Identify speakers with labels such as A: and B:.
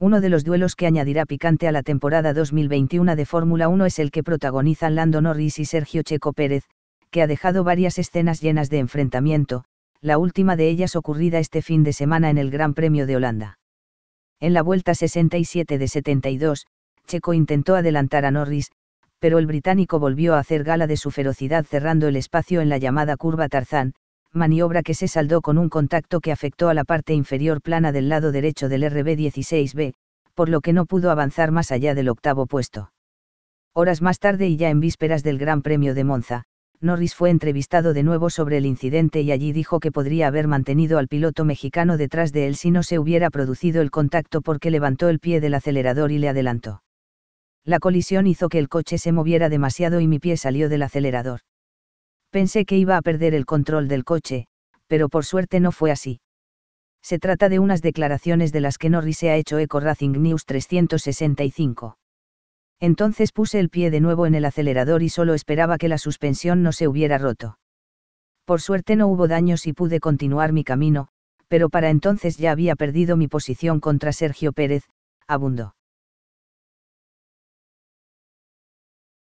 A: Uno de los duelos que añadirá picante a la temporada 2021 de Fórmula 1 es el que protagonizan Lando Norris y Sergio Checo Pérez, que ha dejado varias escenas llenas de enfrentamiento, la última de ellas ocurrida este fin de semana en el Gran Premio de Holanda. En la vuelta 67 de 72, Checo intentó adelantar a Norris, pero el británico volvió a hacer gala de su ferocidad cerrando el espacio en la llamada curva Tarzán, maniobra que se saldó con un contacto que afectó a la parte inferior plana del lado derecho del RB16B, por lo que no pudo avanzar más allá del octavo puesto. Horas más tarde y ya en vísperas del Gran Premio de Monza, Norris fue entrevistado de nuevo sobre el incidente y allí dijo que podría haber mantenido al piloto mexicano detrás de él si no se hubiera producido el contacto porque levantó el pie del acelerador y le adelantó. La colisión hizo que el coche se moviera demasiado y mi pie salió del acelerador. Pensé que iba a perder el control del coche, pero por suerte no fue así. Se trata de unas declaraciones de las que Norris se ha hecho eco Racing News 365. Entonces puse el pie de nuevo en el acelerador y solo esperaba que la suspensión no se hubiera roto. Por suerte no hubo daños y pude continuar mi camino, pero para entonces ya había perdido mi posición contra Sergio Pérez, Abundo.